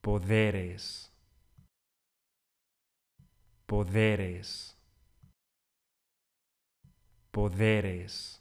poderes, poderes, poderes.